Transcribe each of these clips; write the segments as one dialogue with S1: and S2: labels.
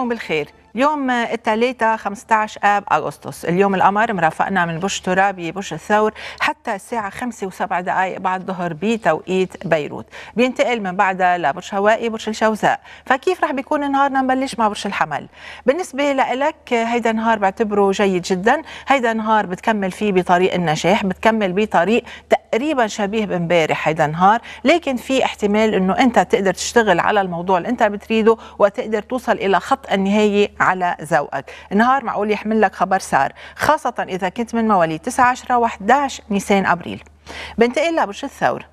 S1: مساكم بالخير اليوم الثلاثاء 15 اب اغسطس اليوم القمر مرافقنا من برج ترابي برج الثور حتى الساعه 5 و7 دقائق بعد الظهر بتوقيت بيروت بينتقل من بعدها لبرج هوائي برج الجوزاء فكيف رح بيكون نهارنا نبلش مع برج الحمل بالنسبه لك هيدا النهار بعتبره جيد جدا هيدا النهار بتكمل فيه بطريق النجاح بتكمل بطريق تقريبا شبيه بامبارح هيدا النهار لكن في احتمال انه انت تقدر تشتغل على الموضوع اللي انت بتريده وتقدر توصل الى خط النهايه على ذوقك النهار معقول يحمل لك خبر سار خاصه اذا كنت من مواليد 9 10 و11 نيسان ابريل بنتقل لبرج الثور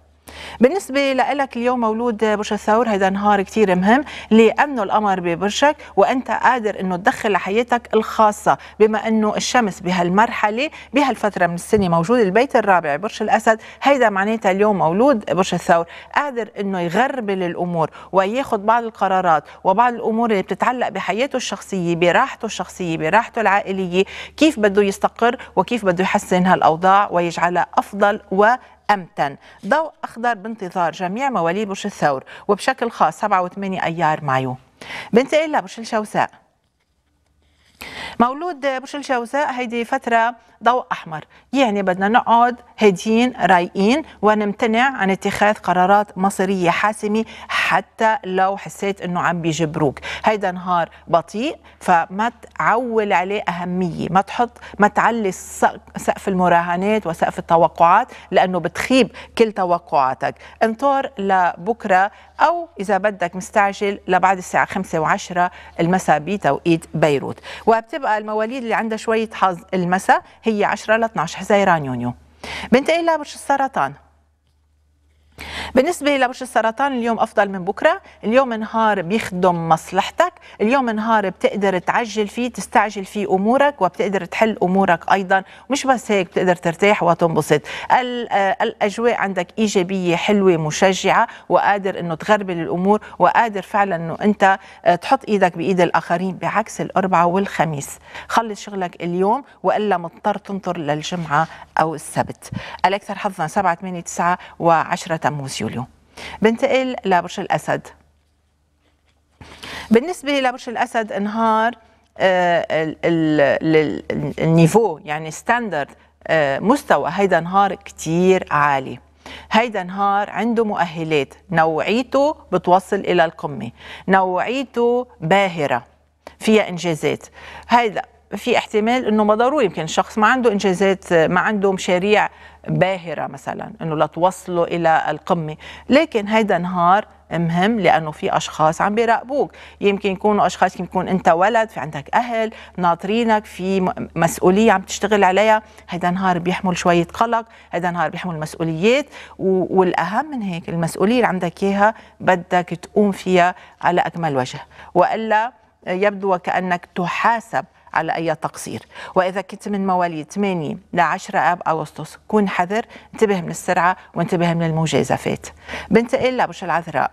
S1: بالنسبه لك اليوم مولود برج الثور هذا نهار كثير مهم لأنه القمر ببرجك وانت قادر انه تدخل لحياتك الخاصه بما انه الشمس بهالمرحله بهالفتره من السنه موجود البيت الرابع برج الاسد هيدا معناتها اليوم مولود برج الثور قادر انه يغربل الامور وياخذ بعض القرارات وبعض الامور اللي بتتعلق بحياته الشخصيه براحته الشخصيه براحته العائليه كيف بده يستقر وكيف بده يحسن هالاوضاع ويجعلها افضل و أمتن ضوء أخضر بانتظار جميع مواليد برج الثور وبشكل خاص 7 و 8 أيار مايو بنتقل لبرج الجوزاء مولود برج الجوزاء هيدي فترة ضوء أحمر يعني بدنا نقعد هاديين رايقين ونمتنع عن اتخاذ قرارات مصيرية حاسمة حتى لو حسيت أنه عم بيجبروك هيدا نهار بطيء فما تعول عليه أهمية ما تحط ما تعلي سقف المراهنات وسقف التوقعات لأنه بتخيب كل توقعاتك انطر لبكرة أو إذا بدك مستعجل لبعد الساعة 5 و10 المساء بتوقيت بيروت وبتبقى المواليد اللي عندها شوية حظ المساء هي 10 ل 12 حزيران يونيو بنتقل لبرج السرطان بالنسبه لبرج السرطان اليوم افضل من بكره اليوم نهار بيخدم مصلحتك اليوم نهار بتقدر تعجل فيه تستعجل فيه امورك وبتقدر تحل امورك ايضا مش بس هيك بتقدر ترتاح وتنبسط آه، الاجواء عندك ايجابيه حلوه مشجعه وقادر انه تغربل الامور وقادر فعلا انه انت آه، تحط ايدك بايد الاخرين بعكس الاربعاء والخميس خلص شغلك اليوم والا مضطر تنطر للجمعه او السبت الاكثر حظا 7 8 9 و10 تموز يوليو بنتقل لبرج الأسد بالنسبة لبرج الأسد انهار آه، النيفو يعني ستاندرد آه، مستوى هيدا نهار كتير عالي هيدا نهار عنده مؤهلات نوعيته بتوصل إلى القمة نوعيته باهرة فيها إنجازات هيدا في احتمال انه ما ضروري يمكن الشخص ما عنده انجازات ما عنده مشاريع باهره مثلا انه لتوصله الى القمه لكن هيدا نهار مهم لانه في اشخاص عم بيراقبوك يمكن يكونوا اشخاص يمكن يكون انت ولد في عندك اهل ناطرينك في مسؤوليه عم تشتغل عليها هيدا نهار بيحمل شويه قلق هيدا نهار بيحمل مسؤوليات والاهم من هيك المسؤوليه اللي عندك اياها بدك تقوم فيها على اكمل وجه والا يبدو وكانك تحاسب على أي تقصير وإذا كنت من مواليد 8 ل 10 آب أغسطس كون حذر انتبه من السرعة وانتبه من المجازفات بنتقل لبرج العذراء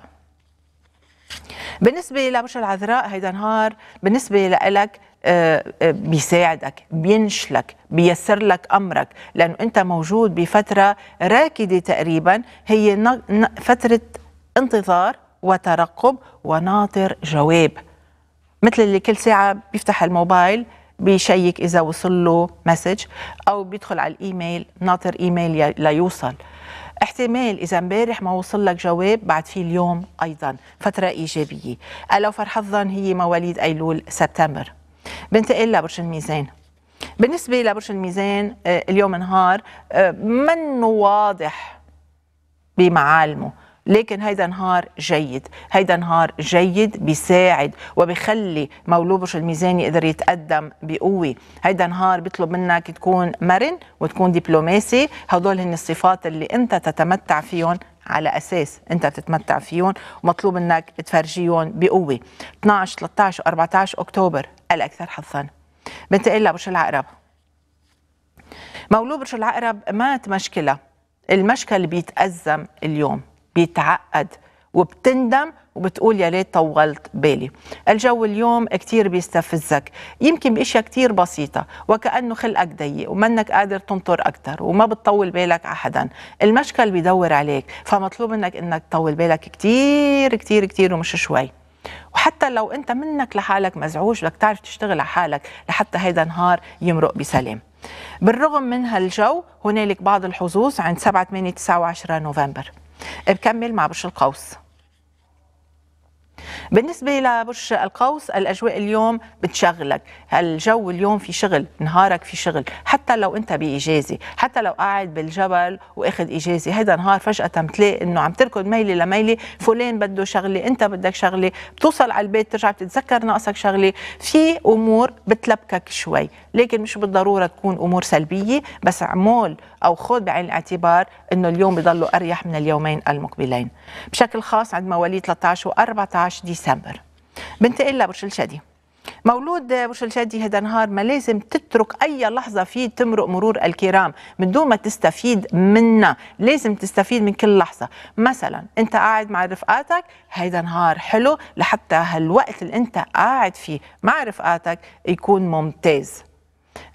S1: بالنسبة لبرج العذراء هيدا نهار بالنسبة لك آه، آه، بيساعدك بينشلك بيسر لك امرك لانه انت موجود بفتره راكده تقريبا هي فتره انتظار وترقب وناطر جواب مثل اللي كل ساعه بيفتح الموبايل بيشيك اذا وصل له مسج او بيدخل على الايميل ناطر ايميل ليوصل احتمال اذا امبارح ما وصل لك جواب بعد في اليوم ايضا فتره ايجابيه الا وفرحظا هي مواليد ايلول سبتمبر بنتقل لبرج الميزان بالنسبه لبرج الميزان آه، اليوم نهار آه، منه واضح بمعالمه لكن هيدا نهار جيد هيدا نهار جيد بيساعد وبيخلي مولوبش الميزان يقدر يتقدم بقوة هيدا نهار بيطلب منك تكون مرن وتكون دبلوماسي هدول هن الصفات اللي انت تتمتع فيهم على اساس انت بتتمتع فيهم ومطلوب انك تفرجيهم بقوه 12 13 14 اكتوبر الاكثر حظا بنتقل لبرج العقرب مولود برج العقرب مات مشكله المشكله اللي بيتازم اليوم بيتعقد وبتندم وبتقول يا ليت طولت بالي الجو اليوم كتير بيستفزك يمكن بأشياء كتير بسيطة وكأنه خلقك ضيق ومنك قادر تنطر أكتر وما بتطول بالك أحدا المشكل بيدور عليك فمطلوب منك أنك تطول بالك كتير كتير كتير ومش شوي وحتى لو أنت منك لحالك مزعوج بدك تعرف تشتغل على حالك لحتى هيدا النهار يمرق بسلام بالرغم من هالجو هنالك بعض الحظوظ عند 7 8 9 و 10 نوفمبر بكمل مع برج القوس بالنسبة لبرج القوس الأجواء اليوم بتشغلك الجو اليوم في شغل نهارك في شغل حتى لو أنت بإجازة حتى لو قاعد بالجبل وأخذ إجازة هذا نهار فجأة بتلاقي أنه عم تركض ميلة لميلة فلان بده شغلة أنت بدك شغلة بتوصل على البيت ترجع بتتذكر ناقصك شغلة في أمور بتلبكك شوي لكن مش بالضرورة تكون أمور سلبية بس عمول او خذ بعين الاعتبار انه اليوم بضلوا اريح من اليومين المقبلين بشكل خاص عند مواليد 13 و14 ديسمبر بنتقل لبرج الشدي مولود برج الجدي هذا نهار ما لازم تترك اي لحظه فيه تمرق مرور الكرام من دون ما تستفيد منها لازم تستفيد من كل لحظه مثلا انت قاعد مع رفقاتك هيدا نهار حلو لحتى هالوقت اللي انت قاعد فيه مع رفقاتك يكون ممتاز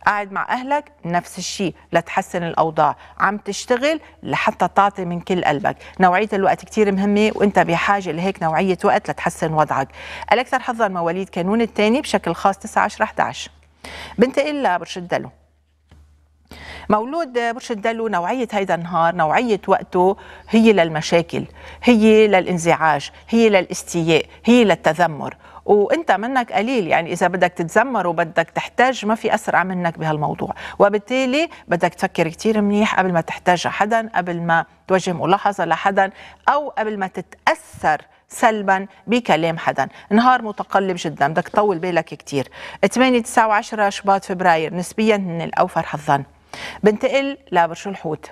S1: قاعد مع أهلك نفس الشيء لتحسن الأوضاع عم تشتغل لحتى تعطي من كل قلبك نوعية الوقت كتير مهمة وانت بحاجة لهيك نوعية وقت لتحسن وضعك الأكثر حظا مواليد كانون الثاني بشكل خاص 9 10 11 بنتقل لبرشد الدلو مولود برج الدلو نوعية هيدا النهار نوعية وقته هي للمشاكل هي للانزعاج هي للاستياء هي للتذمر وانت منك قليل يعني اذا بدك تتذمر وبدك تحتاج ما في اسرع منك بهالموضوع وبالتالي بدك تفكر كثير منيح قبل ما تحتاج حدا قبل ما توجه ملاحظه لحدا او قبل ما تتاثر سلبا بكلام حدا نهار متقلب جدا بدك تطول بالك كثير 8 9 و10 شباط فبراير نسبيا من الاوفر حظا بنتقل لبرش الحوت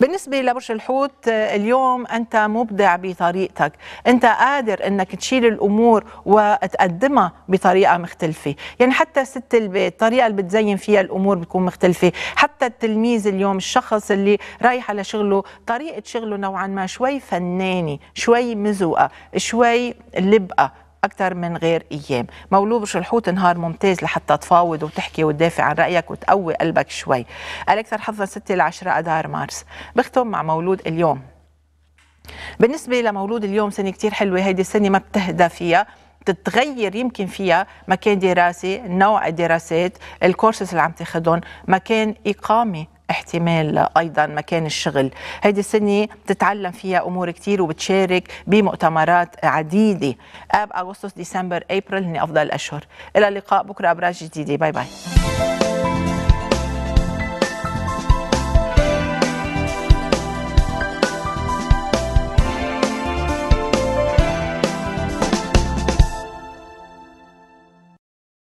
S1: بالنسبة لبرش الحوت آه، اليوم أنت مبدع بطريقتك أنت قادر أنك تشيل الأمور وتقدمها بطريقة مختلفة يعني حتى ست البيت الطريقة اللي بتزين فيها الأمور بتكون مختلفة حتى التلميذ اليوم الشخص اللي رايح على شغله طريقة شغله نوعا ما شوي فناني شوي مزوقة شوي لبقة اكثر من غير ايام مولود برج الحوت نهار ممتاز لحتى تفاوض وتحكي وتدافع عن رايك وتقوي قلبك شوي الاكثر حظا 6 ل 10 اذار مارس بختم مع مولود اليوم بالنسبة لمولود اليوم سنة كتير حلوة هيدي السنة ما بتهدى فيها تتغير يمكن فيها مكان دراسي نوع الدراسات الكورسات اللي عم تاخدهم مكان إقامة احتمال ايضا مكان الشغل هيدي السنه بتتعلم فيها امور كثير وبتشارك بمؤتمرات عديده اب اغسطس ديسمبر ابريل هن افضل الاشهر الى اللقاء بكره ابراج جديده باي باي